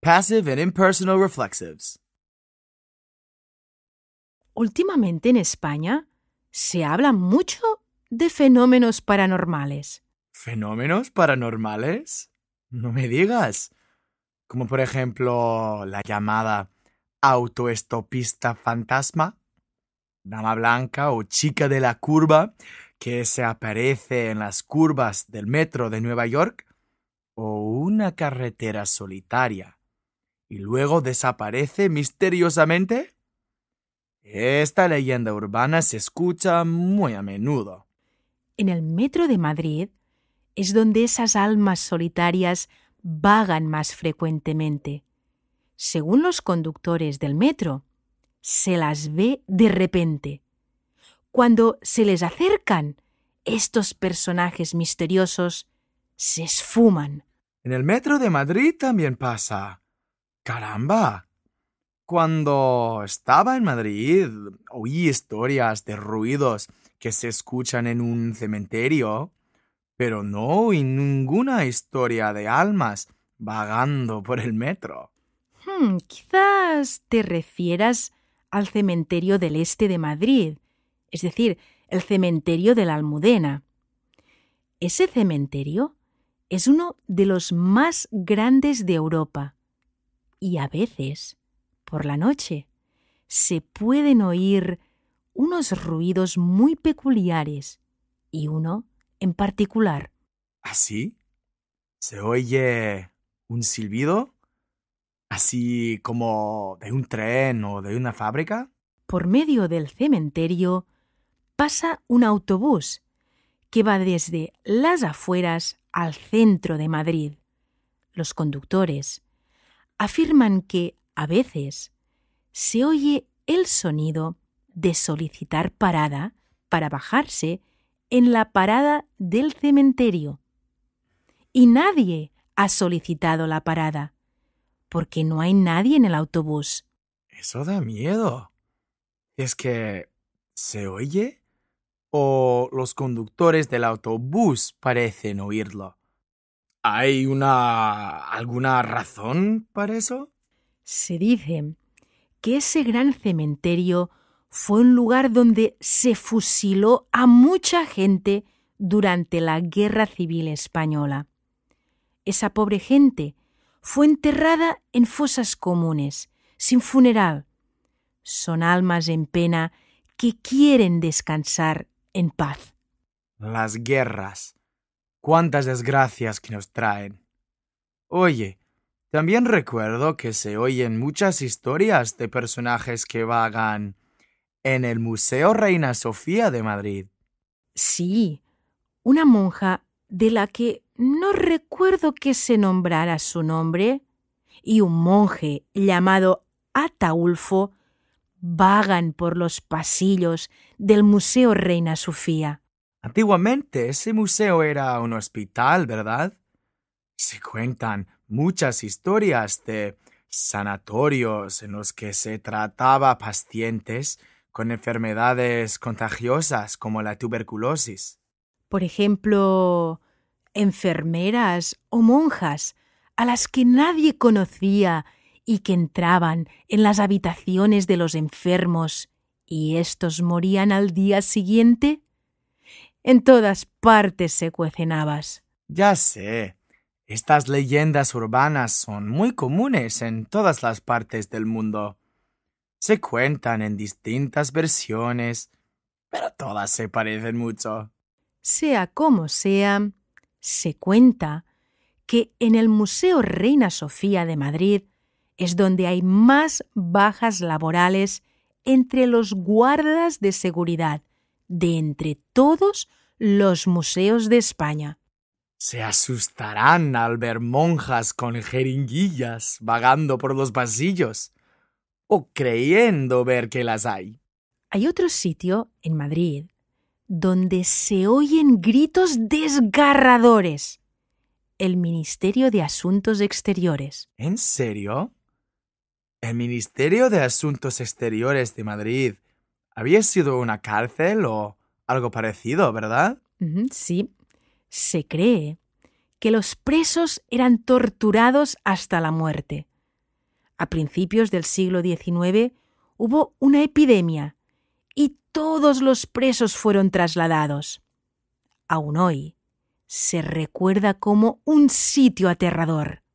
Passive and impersonal reflexives. Últimamente en España se habla mucho de fenómenos paranormales. ¿Fenómenos paranormales? No me digas. Como por ejemplo la llamada autoestopista fantasma, dama blanca o chica de la curva que se aparece en las curvas del metro de Nueva York, o una carretera solitaria y luego desaparece misteriosamente? Esta leyenda urbana se escucha muy a menudo. En el metro de Madrid es donde esas almas solitarias vagan más frecuentemente. Según los conductores del metro, se las ve de repente. Cuando se les acercan, estos personajes misteriosos se esfuman. En el metro de Madrid también pasa. Caramba. Cuando estaba en Madrid, oí historias de ruidos que se escuchan en un cementerio, pero no oí ninguna historia de almas vagando por el metro. Hmm, quizás te refieras al cementerio del este de Madrid, es decir, el cementerio de la Almudena. Ese cementerio es uno de los más grandes de Europa y a veces, por la noche, se pueden oír unos ruidos muy peculiares y uno en particular. ¿Así? ¿Ah, ¿Se oye un silbido? ¿Así como de un tren o de una fábrica? Por medio del cementerio pasa un autobús que va desde las afueras al centro de Madrid. Los conductores afirman que, a veces, se oye el sonido de solicitar parada para bajarse en la parada del cementerio. Y nadie ha solicitado la parada, porque no hay nadie en el autobús. Eso da miedo. Es que... ¿Se oye? ¿O los conductores del autobús parecen oírlo? ¿Hay una alguna razón para eso? Se dice que ese gran cementerio fue un lugar donde se fusiló a mucha gente durante la Guerra Civil Española. Esa pobre gente fue enterrada en fosas comunes, sin funeral. Son almas en pena que quieren descansar en paz. Las guerras cuántas desgracias que nos traen. Oye, también recuerdo que se oyen muchas historias de personajes que vagan en el Museo Reina Sofía de Madrid. Sí, una monja de la que no recuerdo que se nombrara su nombre, y un monje llamado Ataulfo vagan por los pasillos del Museo Reina Sofía. Antiguamente ese museo era un hospital, ¿verdad? Se cuentan muchas historias de sanatorios en los que se trataba pacientes con enfermedades contagiosas como la tuberculosis. Por ejemplo, enfermeras o monjas a las que nadie conocía y que entraban en las habitaciones de los enfermos y estos morían al día siguiente? En todas partes se cuecen habas. Ya sé. Estas leyendas urbanas son muy comunes en todas las partes del mundo. Se cuentan en distintas versiones, pero todas se parecen mucho. Sea como sea, se cuenta que en el Museo Reina Sofía de Madrid es donde hay más bajas laborales entre los guardas de seguridad de entre todos los museos de España. Se asustarán al ver monjas con jeringuillas vagando por los pasillos, o creyendo ver que las hay. Hay otro sitio, en Madrid, donde se oyen gritos desgarradores. El Ministerio de Asuntos Exteriores. ¿En serio? ¿El Ministerio de Asuntos Exteriores de Madrid había sido una cárcel o algo parecido, ¿verdad? Sí. Se cree que los presos eran torturados hasta la muerte. A principios del siglo XIX hubo una epidemia y todos los presos fueron trasladados. Aún hoy se recuerda como un sitio aterrador.